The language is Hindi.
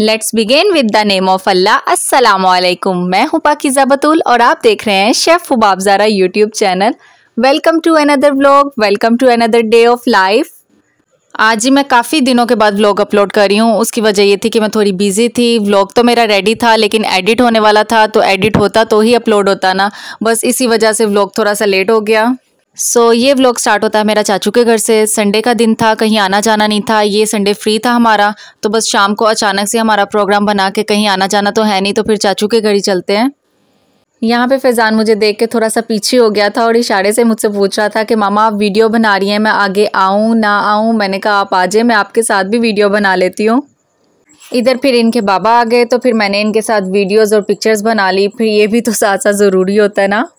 let's begin with the name of Allah अस्सलाम वालेकुम मैं हूं पाकिजा बतूल और आप देख रहे हैं chef Hubab Zara YouTube channel welcome to another vlog welcome to another day of life आज ही मैं काफ़ी दिनों के बाद व्लॉग अपलोड कर रही हूँ उसकी वजह ये थी कि मैं थोड़ी बिजी थी व्लॉग तो मेरा रेडी था लेकिन एडिट होने वाला था तो एडिट होता तो ही अपलोड होता ना बस इसी वजह से व्लॉग थोड़ा सा लेट हो गया सो so, ये व्लॉग स्टार्ट होता है मेरा चाचू के घर से संडे का दिन था कहीं आना जाना नहीं था ये संडे फ्री था हमारा तो बस शाम को अचानक से हमारा प्रोग्राम बना के कहीं आना जाना तो है नहीं तो फिर चाचू के घर ही चलते हैं यहाँ पे फैज़ान मुझे देख के थोड़ा सा पीछे हो गया था और इशारे से मुझसे पूछ रहा था कि मामा आप वीडियो बना रही हैं मैं आगे आऊँ ना आऊँ मैंने कहा आप आ जाए मैं आपके साथ भी वीडियो बना लेती हूँ इधर फिर इनके बाबा आ गए तो फिर मैंने इनके साथ वीडियोज़ और पिक्चर्स बना ली फिर ये भी तो साथ साथ ज़रूरी होता है ना